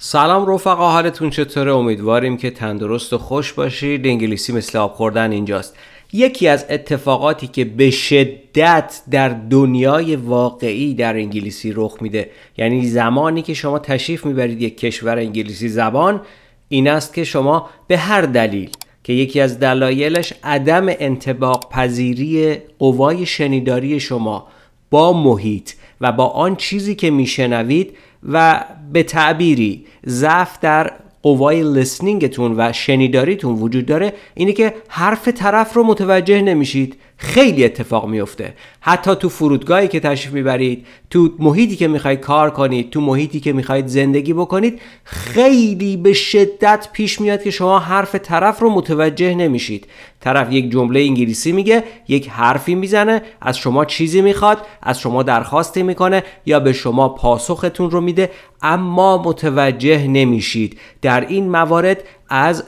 سلام رفقا حالتون چطوره امیدواریم که تندرست و خوش باشید انگلیسی مثل آب خوردن اینجاست یکی از اتفاقاتی که به شدت در دنیای واقعی در انگلیسی رخ میده یعنی زمانی که شما تشریف میبرید یک کشور انگلیسی زبان این است که شما به هر دلیل که یکی از دلایلش عدم انتباق پذیری قوای شنیداری شما با محیط و با آن چیزی که میشنوید و به تعبیری ضعف در قوای لسنینگتون و شنیداریتون وجود داره اینه که حرف طرف رو متوجه نمیشید خیلی اتفاق میفته حتی تو فرودگاهی که تشریف میبرید تو محیطی که میخواید کار کنید تو محیطی که میخواید زندگی بکنید خیلی به شدت پیش میاد که شما حرف طرف رو متوجه نمیشید طرف یک جمله انگلیسی میگه یک حرفی میزنه از شما چیزی میخواد از شما درخواستی میکنه یا به شما پاسختون رو میده اما متوجه نمیشید در این موارد از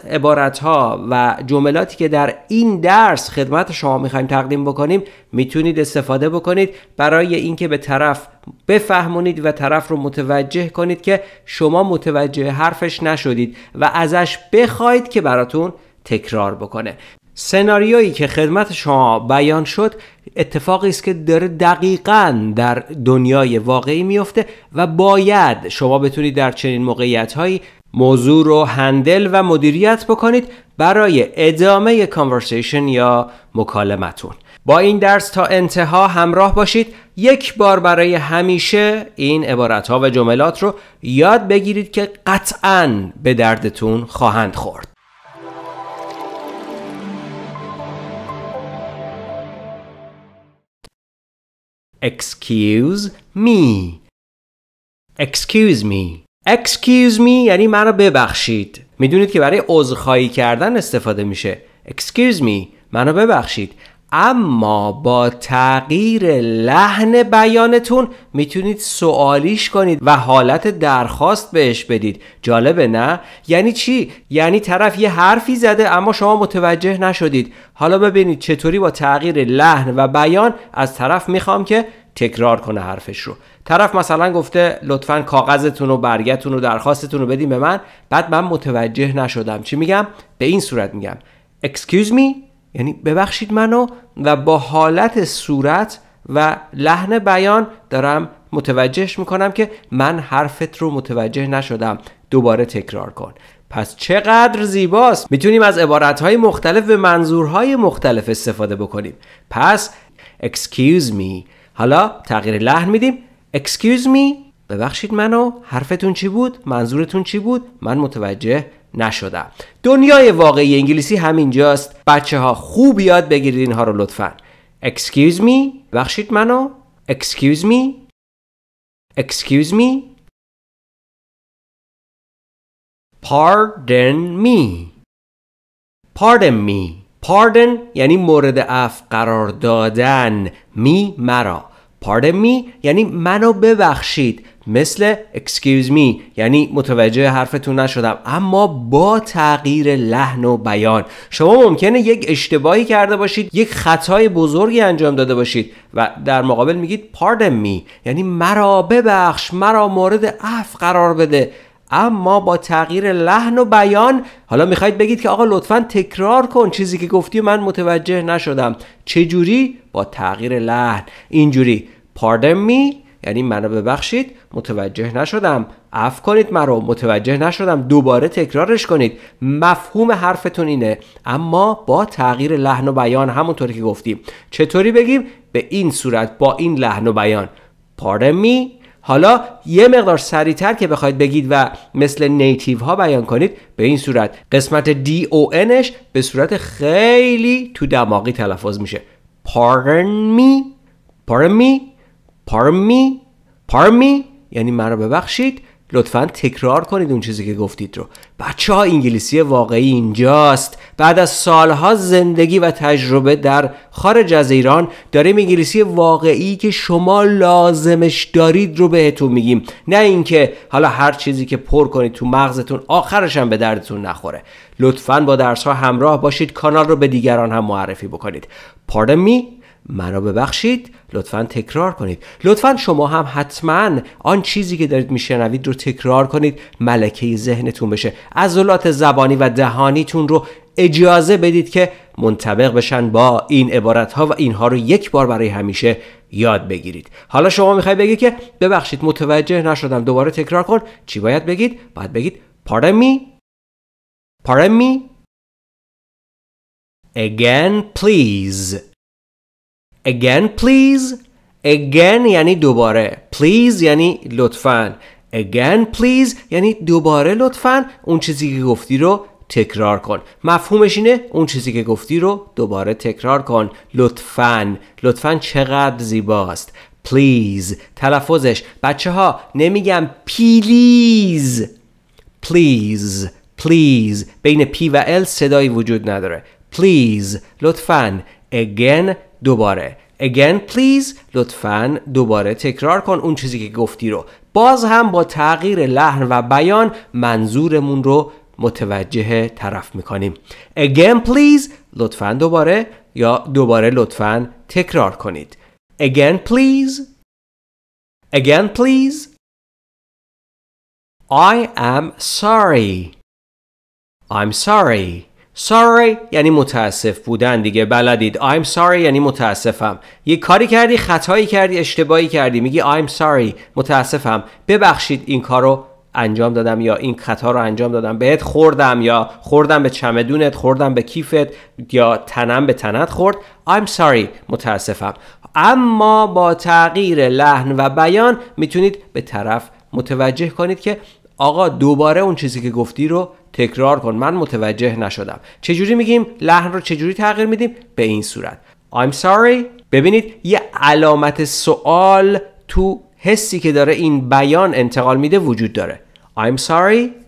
ها و جملاتی که در این درس خدمت شما میخوایم تقدیم بکنیم میتونید استفاده بکنید برای اینکه به طرف بفهمونید و طرف رو متوجه کنید که شما متوجه حرفش نشدید و ازش بخواید که براتون تکرار بکنه سناریویی که خدمت شما بیان شد اتفاقی است که داره دقیقا در دنیای واقعی میفته و باید شما بتونید در چنین موقعیت هایی موضوع رو هندل و مدیریت بکنید برای ادامه کانورسیشن یا مکالمتون با این درس تا انتها همراه باشید یک بار برای همیشه این عبارت ها و جملات رو یاد بگیرید که قطعا به دردتون خواهند خورد Excuse me Excuse me Excuse me یعنی مرا ببخشید میدونید که برای عذرخواهی کردن استفاده میشه Excuse me مرا ببخشید اما با تغییر لحن بیانتون میتونید سوالیش کنید و حالت درخواست بهش بدید جالبه نه؟ یعنی چی؟ یعنی طرف یه حرفی زده اما شما متوجه نشدید حالا ببینید چطوری با تغییر لحن و بیان از طرف میخوام که تکرار کنه حرفش رو طرف مثلا گفته لطفا کاغذتون و برگتون و درخواستتون رو بدیم به من بعد من متوجه نشدم چی میگم به این صورت میگم excuse me یعنی ببخشید منو و با حالت صورت و لحن بیان دارم متوجهش میکنم که من حرفت رو متوجه نشدم دوباره تکرار کن پس چقدر زیباست میتونیم از عبارتهای مختلف به منظورهای مختلف استفاده بکنیم پس excuse me حالا تغییر لحن میدیم excuse me ببخشید منو حرفتون چی بود منظورتون چی بود من متوجه نشدم دنیای واقعی انگلیسی همینجاست بچه ها خوب یاد بگیرید اینها رو لطفا excuse me ببخشید منو excuse me excuse me pardon me pardon me pardon یعنی مورد اف قرار دادن می مرا Pardon me یعنی منو ببخشید مثل excuse me یعنی متوجه حرفتون نشدم اما با تغییر لحن و بیان شما ممکنه یک اشتباهی کرده باشید یک خطای بزرگی انجام داده باشید و در مقابل میگید pardon me یعنی مرا ببخش مرا مورد اف قرار بده اما با تغییر لحن و بیان حالا میخواید بگید که آقا لطفا تکرار کن چیزی که گفتی من متوجه نشدم چه جوری با تغییر لحن اینجوری pardon me یعنی منو ببخشید متوجه نشدم اف کنید مرا متوجه نشدم دوباره تکرارش کنید مفهوم حرفتون اینه اما با تغییر لحن و بیان همونطوری که گفتیم چطوری بگیم به این صورت با این لحن و بیان pardon me حالا یه مقدار سریعتر که بخواید بگید و مثل نیتیو ها بیان کنید به این صورت قسمت دی او انش به صورت خیلی تو دماغی تلفظ میشه پارن me pardon me pardon me یعنی مرا ببخشید لطفا تکرار کنید اون چیزی که گفتید رو بچه ها انگلیسی واقعی اینجاست بعد از سالها زندگی و تجربه در خارج از ایران داریم انگلیسی واقعی که شما لازمش دارید رو بهتون میگیم نه اینکه حالا هر چیزی که پر کنید تو مغزتون آخرش هم به دردتون نخوره لطفا با درس ها همراه باشید کانال رو به دیگران هم معرفی بکنید Pardon می؟ مرا ببخشید لطفا تکرار کنید لطفا شما هم حتما آن چیزی که دارید میشنوید رو تکرار کنید ملکه ذهنتون بشه عضلات زبانی و دهانیتون رو اجازه بدید که منطبق بشن با این عبارت ها و اینها رو یک بار برای همیشه یاد بگیرید حالا شما میخوای بگید که ببخشید متوجه نشدم دوباره تکرار کن چی باید بگید باید بگید پارمی پارمی again please Again please Again یعنی دوباره Please یعنی لطفاً Again please یعنی دوباره لطفاً اون چیزی که گفتی رو تکرار کن مفهومش اینه اون چیزی که گفتی رو دوباره تکرار کن لطفاً لطفاً چقدر زیباست please تلفظش بچه ها نمیگم پیلیز please please بین پی و ال صدایی وجود نداره please لطفاً again دوباره again please لطفا دوباره تکرار کن اون چیزی که گفتی رو باز هم با تغییر لحن و بیان منظورمون رو متوجه طرف میکنیم again please لطفا دوباره یا دوباره لطفا تکرار کنید again please again please I am sorry I'm sorry Sorry یعنی متاسف بودن دیگه بلدید I'm sorry یعنی متاسفم یه کاری کردی خطایی کردی اشتباهی کردی میگی I'm sorry متاسفم ببخشید این کارو انجام دادم یا این خطا رو انجام دادم بهت خوردم یا خوردم به چمدونت خوردم به کیفت یا تنم به تنت خورد I'm sorry متاسفم اما با تغییر لحن و بیان میتونید به طرف متوجه کنید که آقا دوباره اون چیزی که گفتی رو تکرار کن من متوجه نشدم چجوری میگیم لحن رو چجوری تغییر میدیم به این صورت I'm sorry ببینید یه علامت سوال تو حسی که داره این بیان انتقال میده وجود داره I'm sorry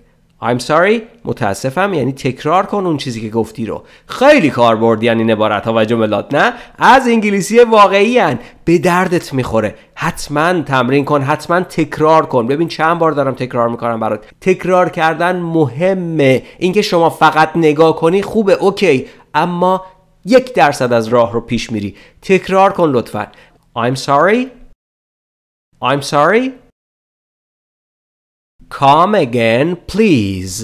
I'm sorry متاسفم یعنی تکرار کن اون چیزی که گفتی رو خیلی کاربردی یعنی عبارت ها و جملات نه از انگلیسی واقعی هن. به دردت میخوره حتما تمرین کن حتما تکرار کن ببین چند بار دارم تکرار میکنم برات تکرار کردن مهمه اینکه شما فقط نگاه کنی خوبه اوکی اما یک درصد از راه رو پیش میری تکرار کن لطفا I'm sorry I'm sorry Come again please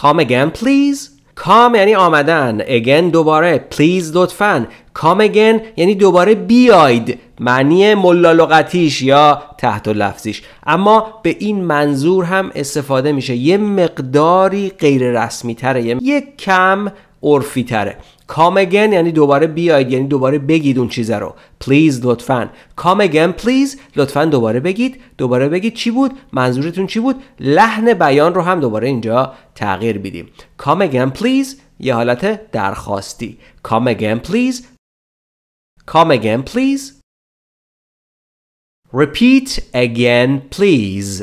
Come again please Come یعنی آمدن again دوباره please لطفا Come again یعنی دوباره بیاید معنی ملا لغتیش یا تحت و لفظیش اما به این منظور هم استفاده میشه یه مقداری غیر رسمی تره یه کم عرفی تره come again یعنی دوباره بیاید یعنی دوباره بگید اون چیزه رو please لطفا come again please لطفا دوباره بگید دوباره بگید چی بود منظورتون چی بود لحن بیان رو هم دوباره اینجا تغییر بیدیم come again please یه حالت درخواستی come again please come again please repeat again please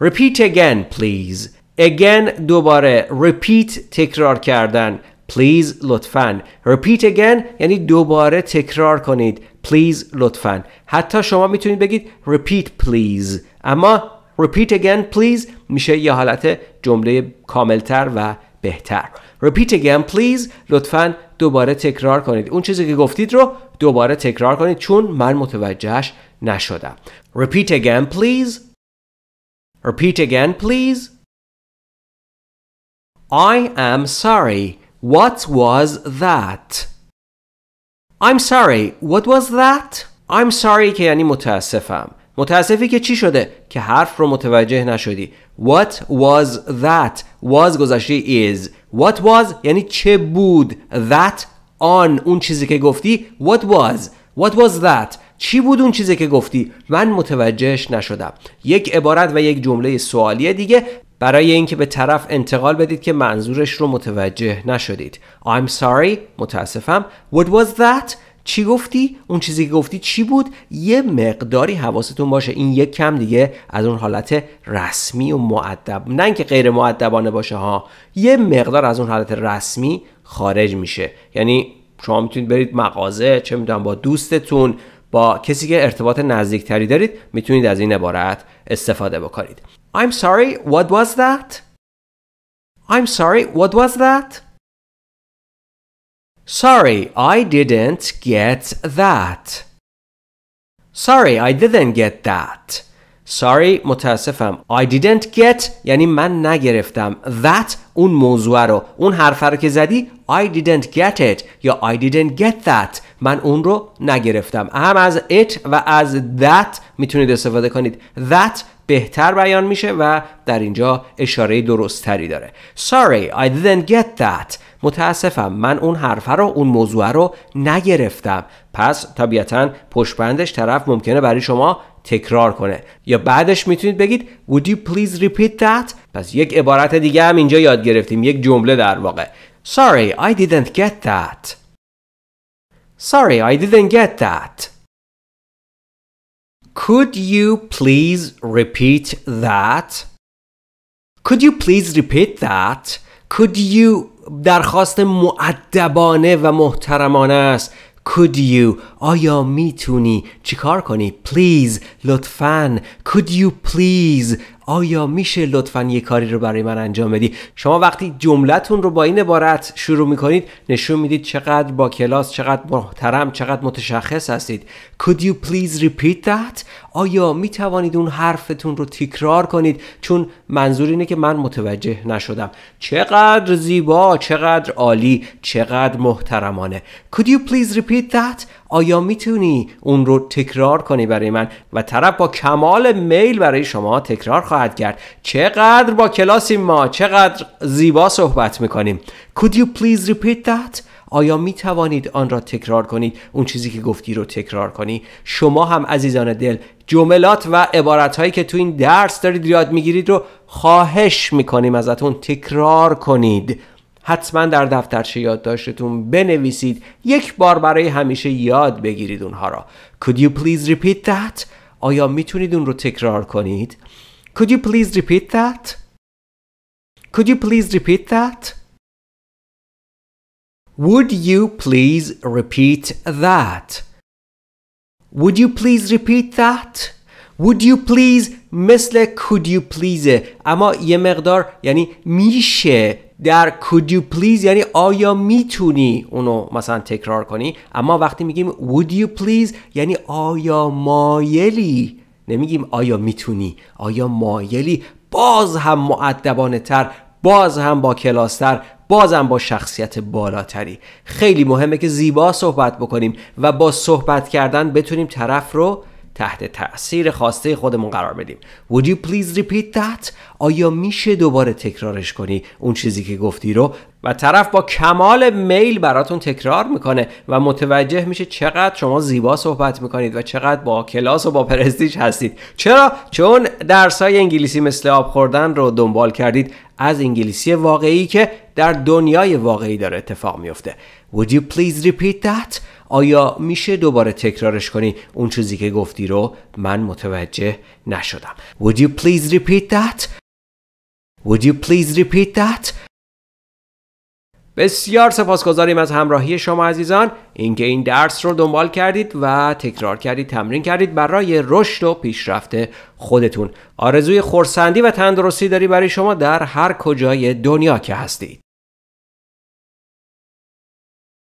repeat again please again دوباره repeat تکرار کردن Please لطفاً Repeat again یعنی دوباره تکرار کنید Please لطفاً حتی شما میتونید بگید Repeat please اما Repeat again please میشه یه حالت جمله کاملتر و بهتر Repeat again please لطفاً دوباره تکرار کنید اون چیزی که گفتید رو دوباره تکرار کنید چون من متوجهش نشدم Repeat again please Repeat again please I am sorry What was that? I'm sorry, what was that? I'm sorry که یعنی متاسفم. متاسفی که چی شده؟ که حرف رو متوجه نشدی. What was that? Was گذشته is. What was یعنی چه بود؟ That on اون چیزی که گفتی What was? What was that? چی بود اون چیزی که گفتی؟ من متوجهش نشدم. یک عبارت و یک جمله سوالی دیگه برای اینکه به طرف انتقال بدید که منظورش رو متوجه نشدید I'm sorry متاسفم What was that چی گفتی؟ اون چیزی که گفتی چی بود؟ یه مقداری حواستون باشه این یک کم دیگه از اون حالت رسمی و معدب نه اینکه غیر معدبانه باشه ها یه مقدار از اون حالت رسمی خارج میشه یعنی شما میتونید برید مغازه چه میدونم با دوستتون با کسی که ارتباط نزدیکتری دارید میتونید از این عبارت استفاده بکنید I'm sorry, what was that? I'm sorry, what was that? Sorry, I didn't get that. Sorry, I didn't get that. Sorry, متاسفم. I didn't get یعنی من نگرفتم. That اون موضوع رو. اون حرف رو که زدی I didn't get it یا I didn't get that من اون رو نگرفتم هم از it و از that میتونید استفاده کنید that بهتر بیان میشه و در اینجا اشاره تری داره Sorry I didn't get that متاسفم من اون حرفه رو اون موضوع رو نگرفتم پس طبیعتا پشبندش طرف ممکنه برای شما تکرار کنه یا بعدش میتونید بگید Would you please repeat that؟ پس یک عبارت دیگه هم اینجا یاد گرفتیم یک جمله در واقع Sorry, I didn't get that. Sorry, I didn't get that. Could you please repeat that? Could you please repeat that? Could you درخواست معدبانه و محترمانه است Could you آیا میتونی چیکار کنی please لطفا Could you please آیا میشه لطفا یه کاری رو برای من انجام بدی شما وقتی جملتون رو با این عبارت شروع میکنید نشون میدید چقدر با کلاس چقدر محترم چقدر متشخص هستید could you please repeat that آیا میتوانید اون حرفتون رو تکرار کنید چون منظور اینه که من متوجه نشدم چقدر زیبا چقدر عالی چقدر محترمانه could you please repeat that آیا میتونی اون رو تکرار کنی برای من و طرف با کمال میل برای شما تکرار کرد چقدر با کلاسی ما چقدر زیبا صحبت میکنیم Could you please repeat that? آیا می توانید آن را تکرار کنید اون چیزی که گفتی رو تکرار کنی شما هم عزیزان دل جملات و عبارت هایی که تو این درس دارید یاد میگیرید رو خواهش میکنیم ازتون تکرار کنید حتما در دفترچه یادداشتتون بنویسید یک بار برای همیشه یاد بگیرید اونها را Could you please repeat that؟ آیا میتونید اون رو تکرار کنید؟ Could you please repeat that? Could you please repeat that? Would you please repeat that? Would you please repeat that? Would you please مثل could you please اما یه مقدار یعنی میشه در could you please یعنی آیا میتونی اونو مثلا تکرار کنی اما وقتی میگیم would you please یعنی آیا مایلی نمیگیم آیا میتونی آیا مایلی باز هم معدبانه تر باز هم با کلاستر باز هم با شخصیت بالاتری خیلی مهمه که زیبا صحبت بکنیم و با صحبت کردن بتونیم طرف رو تحت تاثیر خواسته خودمون قرار بدیم Would you please repeat that? آیا میشه دوباره تکرارش کنی اون چیزی که گفتی رو و طرف با کمال میل براتون تکرار میکنه و متوجه میشه چقدر شما زیبا صحبت میکنید و چقدر با کلاس و با پرستیج هستید چرا چون درسای انگلیسی مثل آب خوردن رو دنبال کردید از انگلیسی واقعی که در دنیای واقعی داره اتفاق میفته Would you please repeat that? آیا میشه دوباره تکرارش کنی اون چیزی که گفتی رو من متوجه نشدم Would you please repeat that? Would you please repeat that? بسیار سپاسگزاریم از همراهی شما عزیزان اینکه این درس رو دنبال کردید و تکرار کردید تمرین کردید برای رشد و پیشرفت خودتون آرزوی خورسندی و تندرستی داری برای شما در هر کجای دنیا که هستید